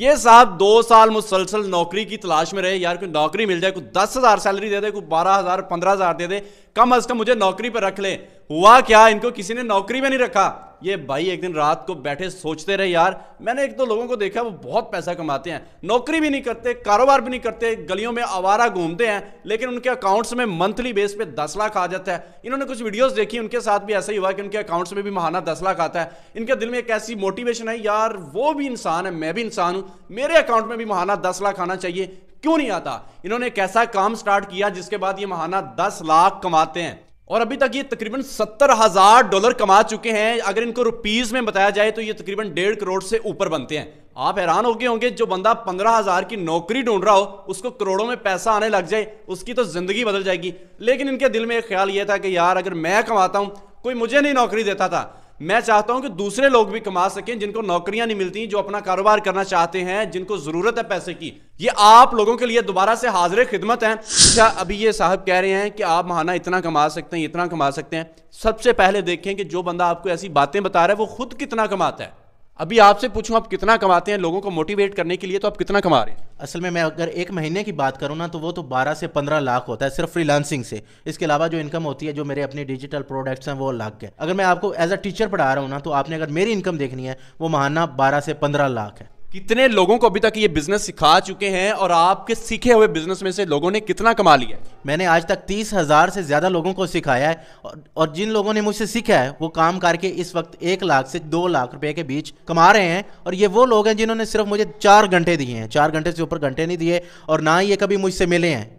ये साहब दो साल मुसलसल नौकरी की तलाश में रहे यार कोई नौकरी मिल जाए कोई दस हज़ार सैलरी दे दे कोई बारह हज़ार पंद्रह हज़ार दे दे कम अज़ कम मुझे नौकरी पर रख ले हुआ क्या इनको किसी ने नौकरी में नहीं रखा ये भाई एक दिन रात को बैठे सोचते रहे यार मैंने एक दो लोगों को देखा वो बहुत पैसा कमाते हैं नौकरी भी नहीं करते कारोबार भी नहीं करते गलियों में आवारा घूमते हैं लेकिन उनके अकाउंट्स में मंथली बेस पे दस लाख आ जाता है इन्होंने कुछ वीडियोज़ देखी उनके साथ भी ऐसा ही हुआ कि उनके अकाउंट्स में भी महाना दस लाख आता है इनके दिल में एक ऐसी मोटिवेशन है यार वो भी इंसान है मैं भी इंसान हूँ मेरे अकाउंट में भी महाना दस लाख आना चाहिए क्यों नहीं आता इन्होंने एक ऐसा काम स्टार्ट किया जिसके बाद ये महाना दस लाख कमाते हैं और अभी तक ये तकरीबन सत्तर हजार डॉलर कमा चुके हैं अगर इनको रुपीज में बताया जाए तो ये तकरीबन डेढ़ करोड़ से ऊपर बनते हैं आप हैरान हो गए होंगे जो बंदा पंद्रह हजार की नौकरी ढूंढ रहा हो उसको करोड़ों में पैसा आने लग जाए उसकी तो जिंदगी बदल जाएगी लेकिन इनके दिल में एक ख्याल ये था कि यार अगर मैं कमाता हूं कोई मुझे नहीं नौकरी देता था मैं चाहता हूं कि दूसरे लोग भी कमा सकें जिनको नौकरियां नहीं मिलती जो अपना कारोबार करना चाहते हैं जिनको जरूरत है पैसे की ये आप लोगों के लिए दोबारा से हाजिर खिदमत है अच्छा अभी ये साहब कह रहे हैं कि आप महाना इतना कमा सकते हैं इतना कमा सकते हैं सबसे पहले देखें कि जो बंदा आपको ऐसी बातें बता रहा है वो खुद कितना कमाता है अभी आपसे पूछूं आप कितना कमाते हैं लोगों को मोटिवेट करने के लिए तो आप कितना कमा रहे हैं असल में मैं अगर एक महीने की बात करूँ ना तो वो तो 12 से 15 लाख होता है सिर्फ फ्रीलांसिंग से इसके अलावा जो इनकम होती है जो मेरे अपने डिजिटल प्रोडक्ट्स हैं वो लाख के अगर मैं आपको एज अ टीचर पढ़ा रहा हूँ ना तो आपने अगर मेरी इनकम देखनी है वो महाना बारह से पंद्रह लाख है कितने लोगों को अभी तक ये बिजनेस सिखा चुके हैं और आपके सीखे हुए बिजनेस में से लोगों ने कितना कमा लिया है मैंने आज तक तीस हजार से ज्यादा लोगों को सिखाया है और, और जिन लोगों ने मुझसे सीखा है वो काम करके इस वक्त एक लाख से दो लाख रुपए के बीच कमा रहे हैं और ये वो लोग हैं जिन्होंने सिर्फ मुझे चार घंटे दिए हैं चार घंटे से ऊपर घंटे नहीं दिए और ना ही ये कभी मुझसे मिले हैं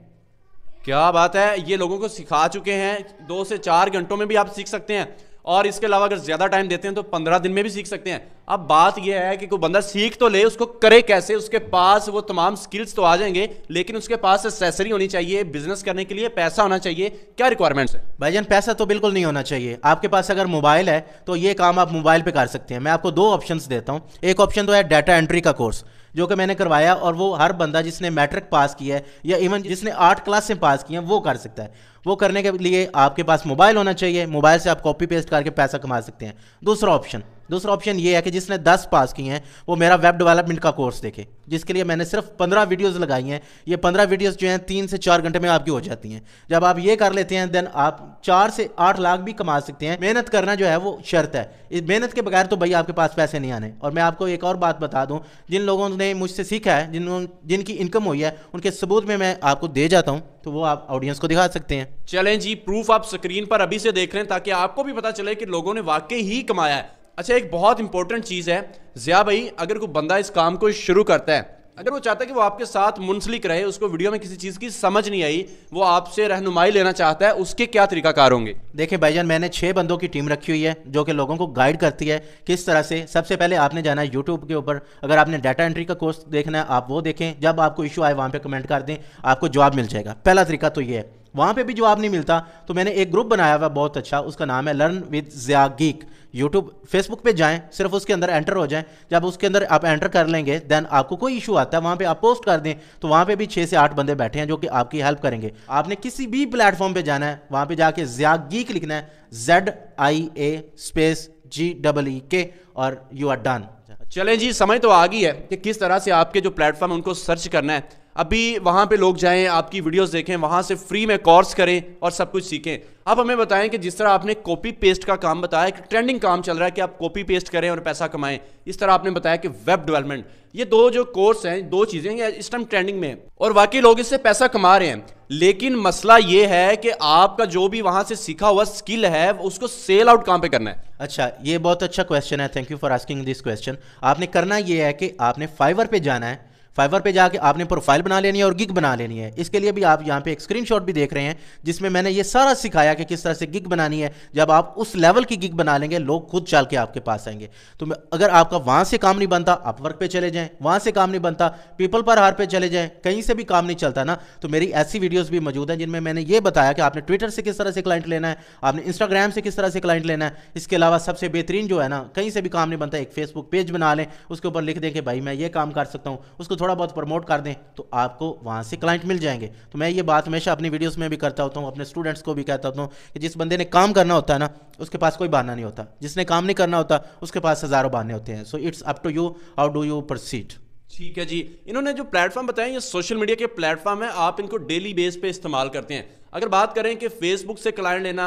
क्या बात है ये लोगों को सिखा चुके हैं दो से चार घंटों में भी आप सीख सकते हैं और इसके अलावा अगर ज़्यादा टाइम देते हैं तो पंद्रह दिन में भी सीख सकते हैं अब बात यह है कि कोई बंदा सीख तो ले उसको करे कैसे उसके पास वो तमाम स्किल्स तो आ जाएंगे लेकिन उसके पास एसेसरी होनी चाहिए बिजनेस करने के लिए पैसा होना चाहिए क्या रिक्वायरमेंट्स है भाईजान पैसा तो बिल्कुल नहीं होना चाहिए आपके पास अगर मोबाइल है तो ये काम आप मोबाइल पर कर सकते हैं मैं आपको दो ऑप्शन देता हूँ एक ऑप्शन तो है डाटा एंट्री का कोर्स जो कि मैंने करवाया और वो हर बंदा जिसने मैट्रिक पास किया है या इवन जिसने आर्ट क्लास से पास किया है वो कर सकता है वो करने के लिए आपके पास मोबाइल होना चाहिए मोबाइल से आप कॉपी पेस्ट करके पैसा कमा सकते हैं दूसरा ऑप्शन दूसरा ऑप्शन ये है कि जिसने 10 पास किए हैं वो मेरा वेब डेवलपमेंट का कोर्स देखे जिसके लिए मैंने सिर्फ 15 वीडियोस लगाई हैं ये 15 वीडियोस जो हैं तीन से चार घंटे में आपकी हो जाती हैं जब आप ये कर लेते हैं देन आप चार से आठ लाख भी कमा सकते हैं मेहनत करना जो है वो शर्त है मेहनत के बगैर तो भाई आपके पास पैसे नहीं आने और मैं आपको एक और बात बता दूँ जिन लोगों ने मुझसे सीखा है जिन जिनकी इनकम हुई है उनके सबूत में मैं आपको दे जाता हूँ तो वो आप ऑडियंस को दिखा सकते हैं चलें जी प्रूफ आप स्क्रीन पर अभी से देख रहे हैं ताकि आपको भी पता चले कि लोगों ने वाकई ही कमाया है अच्छा एक बहुत इंपॉर्टेंट चीज़ है ज़िया भाई अगर कोई बंदा इस काम को शुरू करता है अगर वो चाहता है कि वो आपके साथ मुंसलिक रहे उसको वीडियो में किसी चीज़ की समझ नहीं आई वो आपसे रहनुमाई लेना चाहता है उसके क्या तरीकाकार होंगे देखिए भाईजान मैंने छः बंदों की टीम रखी हुई है जो कि लोगों को गाइड करती है किस तरह से सबसे पहले आपने जाना है यूट्यूब के ऊपर अगर आपने डाटा एंट्री का कोर्स देखना है आप वो देखें जब आपको इशू आए वहाँ पर कमेंट कर दें आपको जवाब मिल जाएगा पहला तरीका तो ये है वहाँ पे भी जवाब नहीं मिलता तो मैंने एक ग्रुप बनाया हुआ बहुत अच्छा उसका नाम है learn with Zia geek YouTube Facebook पे जाएं सिर्फ उसके अंदर एंटर हो जाएं जब उसके अंदर आप एंटर कर लेंगे देन आपको कोई इशू आता है वहाँ पे आप पोस्ट कर दें तो वहाँ पे भी छः से आठ बंदे बैठे हैं जो कि आपकी हेल्प करेंगे आपने किसी भी प्लेटफॉर्म पर जाना है वहाँ पर जाके जिया गीक लिखना है Z I A space G double E K और यू आर डन चलें जी समय तो आ गई है कि किस तरह से आपके जो प्लेटफॉर्म उनको सर्च करना है अभी वहाँ पे लोग जाएं आपकी वीडियोस देखें वहां से फ्री में कोर्स करें और सब कुछ सीखें आप हमें बताएं कि जिस तरह आपने कॉपी पेस्ट का काम बताया एक ट्रेंडिंग काम चल रहा है कि आप कॉपी पेस्ट करें और पैसा कमाएं इस तरह आपने बताया कि वेब डेवलपमेंट ये दो जो कोर्स हैं दो चीज़ें इस टाइम ट्रेंडिंग में और वाकई लोग इससे पैसा कमा रहे हैं लेकिन मसला ये है कि आपका जो भी वहां से सीखा हुआ स्किल है उसको सेल आउट कहाँ पे करना है अच्छा ये बहुत अच्छा क्वेश्चन है thank you for asking this question आपने करना ये है कि आपने फाइवर पे जाना है फाइवर पे जाके आपने प्रोफाइल बना लेनी है और गिग बना लेनी है इसके लिए भी आप यहाँ पे एक स्क्रीनशॉट भी देख रहे हैं जिसमें मैंने ये सारा सिखाया कि किस तरह से गिग बनानी है जब आप उस लेवल की गिग बना लेंगे लोग खुद चल के आपके पास आएंगे तो अगर आपका वहाँ से काम नहीं बनता आप वर्क पे चले जाएँ वहाँ से काम नहीं बनता पीपल पर हार पे चले जाएँ कहीं से भी काम नहीं चलता ना तो मेरी ऐसी वीडियोज़ भी मौजूद हैं जिनमें मैंने ये बताया कि आपने ट्विटर से किस तरह से क्लाइंट लेना है आपने इंस्टाग्राम से किस तरह से क्लाइंट लेना है इसके अलावा सबसे बेहतरीन जो है ना कहीं से भी काम नहीं बनता एक फेसबुक पेज बना लें उसके ऊपर लिख दें कि भाई मैं ये काम कर सकता हूँ उसको थोड़ा बहुत प्रमोट कर दें तो आपको वहाँ से क्लाइंट मिल जाएंगे तो मैं ये बात हमेशा अपनी वीडियोस में भी करता होता हूँ अपने स्टूडेंट्स को भी कहता होता हूँ कि जिस बंदे ने काम करना होता है ना उसके पास कोई बहाना नहीं होता जिसने काम नहीं करना होता उसके पास हज़ारों बहाने होते हैं so it's up to you how do you proceed ठीक है जी इन्होंने जो प्लेटफॉर्म बताए ये सोशल मीडिया के प्लेटफॉर्म है आप इनको डेली बेस पे इस्तेमाल करते हैं अगर बात करें कि फेसबुक से क्लाइंट लेना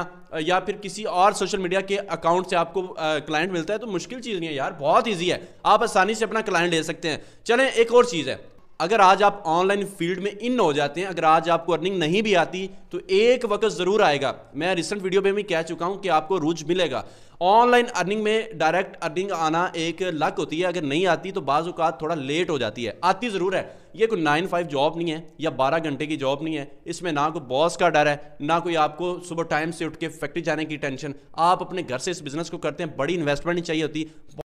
या फिर किसी और सोशल मीडिया के अकाउंट से आपको क्लाइंट मिलता है तो मुश्किल चीज़ नहीं है यार बहुत ईजी है आप आसानी से अपना क्लाइंट ले सकते हैं चलें एक और चीज़ है अगर आज आप ऑनलाइन फील्ड में इन हो जाते हैं अगर आज आपको अर्निंग नहीं भी आती तो एक वक्त ज़रूर आएगा मैं रिसेंट वीडियो में भी कह चुका हूं कि आपको रूज मिलेगा ऑनलाइन अर्निंग में डायरेक्ट अर्निंग आना एक लक होती है अगर नहीं आती तो बाज़ात थोड़ा लेट हो जाती है आती ज़रूर है ये कोई नाइन फाइव जॉब नहीं है या बारह घंटे की जॉब नहीं है इसमें ना कोई बॉस का डर है ना कोई आपको सुबह टाइम से उठ के फैक्ट्री जाने की टेंशन आप अपने घर से इस बिज़नेस को करते हैं बड़ी इन्वेस्टमेंट नहीं चाहिए होती